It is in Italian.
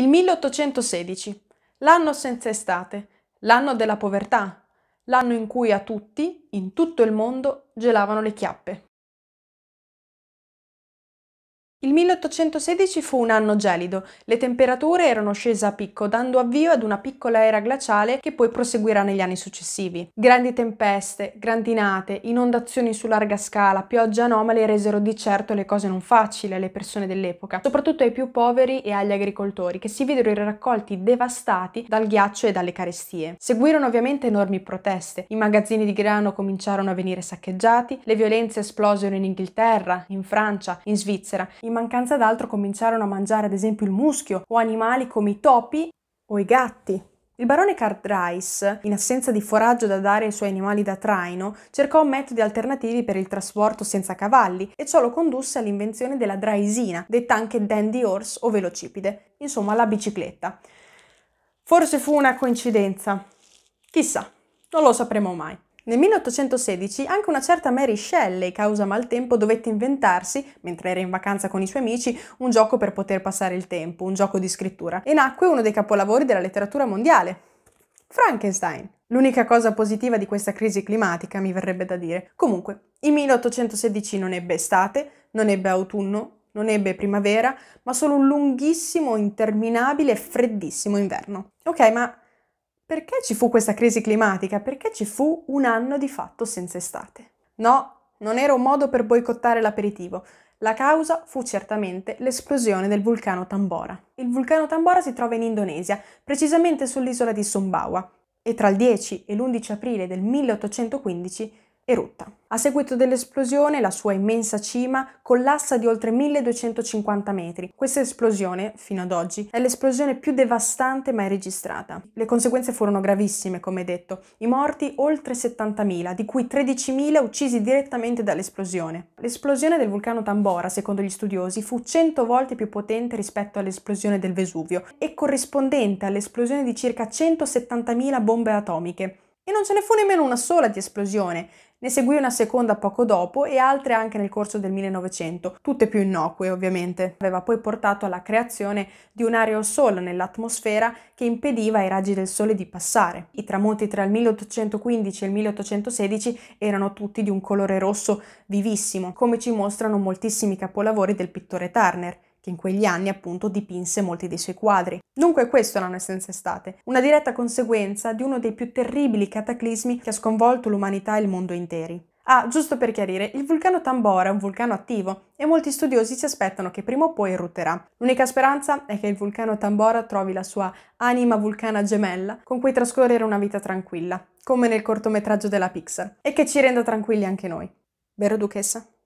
Il 1816, l'anno senza estate, l'anno della povertà, l'anno in cui a tutti, in tutto il mondo, gelavano le chiappe. Il 1816 fu un anno gelido, le temperature erano scese a picco, dando avvio ad una piccola era glaciale che poi proseguirà negli anni successivi. Grandi tempeste, grandinate, inondazioni su larga scala, piogge anomale resero di certo le cose non facili alle persone dell'epoca, soprattutto ai più poveri e agli agricoltori, che si videro i raccolti devastati dal ghiaccio e dalle carestie. Seguirono ovviamente enormi proteste, i magazzini di grano cominciarono a venire saccheggiati, le violenze esplosero in Inghilterra, in Francia, in Svizzera, in in mancanza d'altro cominciarono a mangiare ad esempio il muschio o animali come i topi o i gatti. Il barone Cartrice, in assenza di foraggio da dare ai suoi animali da traino, cercò metodi alternativi per il trasporto senza cavalli e ciò lo condusse all'invenzione della draisina, detta anche dandy horse o velocipede, insomma la bicicletta. Forse fu una coincidenza. Chissà, non lo sapremo mai. Nel 1816 anche una certa Mary Shelley, causa maltempo, dovette inventarsi, mentre era in vacanza con i suoi amici, un gioco per poter passare il tempo, un gioco di scrittura, e nacque uno dei capolavori della letteratura mondiale, Frankenstein. L'unica cosa positiva di questa crisi climatica, mi verrebbe da dire. Comunque, il 1816 non ebbe estate, non ebbe autunno, non ebbe primavera, ma solo un lunghissimo, interminabile e freddissimo inverno. Ok, ma perché ci fu questa crisi climatica? Perché ci fu un anno di fatto senza estate? No, non era un modo per boicottare l'aperitivo. La causa fu certamente l'esplosione del vulcano Tambora. Il vulcano Tambora si trova in Indonesia, precisamente sull'isola di Sumbawa, e tra il 10 e l'11 aprile del 1815 erutta. A seguito dell'esplosione la sua immensa cima collassa di oltre 1250 metri. Questa esplosione, fino ad oggi, è l'esplosione più devastante mai registrata. Le conseguenze furono gravissime, come detto. I morti oltre 70.000, di cui 13.000 uccisi direttamente dall'esplosione. L'esplosione del vulcano Tambora, secondo gli studiosi, fu 100 volte più potente rispetto all'esplosione del Vesuvio e corrispondente all'esplosione di circa 170.000 bombe atomiche. E non ce ne fu nemmeno una sola di esplosione, ne seguì una seconda poco dopo e altre anche nel corso del 1900, tutte più innocue ovviamente. Aveva poi portato alla creazione di un aerosol nell'atmosfera che impediva ai raggi del sole di passare. I tramonti tra il 1815 e il 1816 erano tutti di un colore rosso vivissimo, come ci mostrano moltissimi capolavori del pittore Turner che in quegli anni appunto dipinse molti dei suoi quadri. Dunque questo è senza estate, una diretta conseguenza di uno dei più terribili cataclismi che ha sconvolto l'umanità e il mondo interi. Ah, giusto per chiarire, il vulcano Tambora è un vulcano attivo e molti studiosi si aspettano che prima o poi erutterà. L'unica speranza è che il vulcano Tambora trovi la sua anima vulcana gemella con cui trascorrere una vita tranquilla, come nel cortometraggio della Pixar, e che ci renda tranquilli anche noi. Vero duchessa?